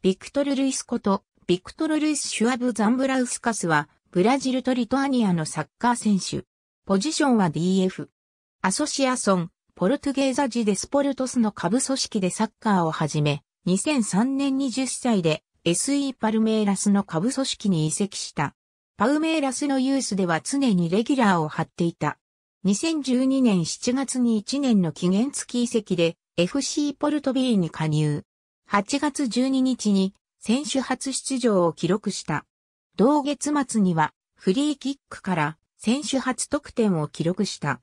ビクトル・ルイスこと、ビクトル・ルイス・シュアブ・ザンブラウスカスは、ブラジルとリトアニアのサッカー選手。ポジションは DF。アソシアソン、ポルトゲーザジデスポルトスの下部組織でサッカーを始め、2003年20歳で SE パルメイラスの下部組織に移籍した。パウメイラスのユースでは常にレギュラーを張っていた。2012年7月に1年の期限付き移籍で FC ポルトビーに加入。8月12日に選手初出場を記録した。同月末にはフリーキックから選手初得点を記録した。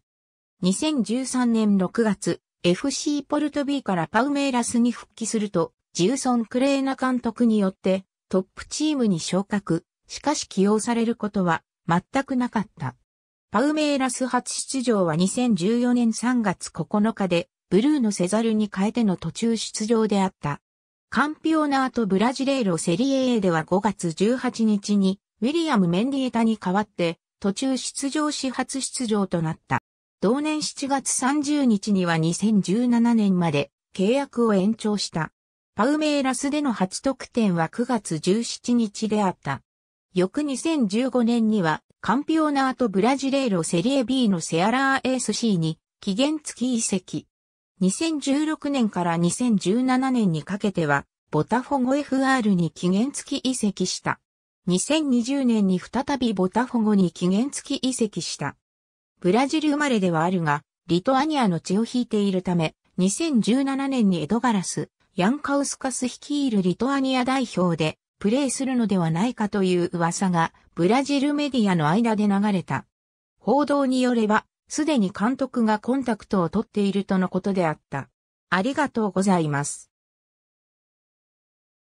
2013年6月、FC ポルトビーからパウメイラスに復帰すると、ジウソン・クレーナ監督によってトップチームに昇格、しかし起用されることは全くなかった。パウメイラス初出場は2014年3月9日で、ブルーのセザルに変えての途中出場であった。カンピオナートブラジレーロセリエ A では5月18日に、ウィリアム・メンディエタに代わって、途中出場し初出場となった。同年7月30日には2017年まで契約を延長した。パウメーラスでの初得点は9月17日であった。翌2015年には、カンピオナートブラジレーロセリエ B のセアラース c に期限付き移籍。2016年から2017年にかけては、ボタフォゴ FR に期限付き移籍した。2020年に再びボタフォゴに期限付き移籍した。ブラジル生まれではあるが、リトアニアの血を引いているため、2017年にエドガラス、ヤンカウスカス率いるリトアニア代表でプレーするのではないかという噂がブラジルメディアの間で流れた。報道によれば、すでに監督がコンタクトを取っているとのことであった。ありがとうございます。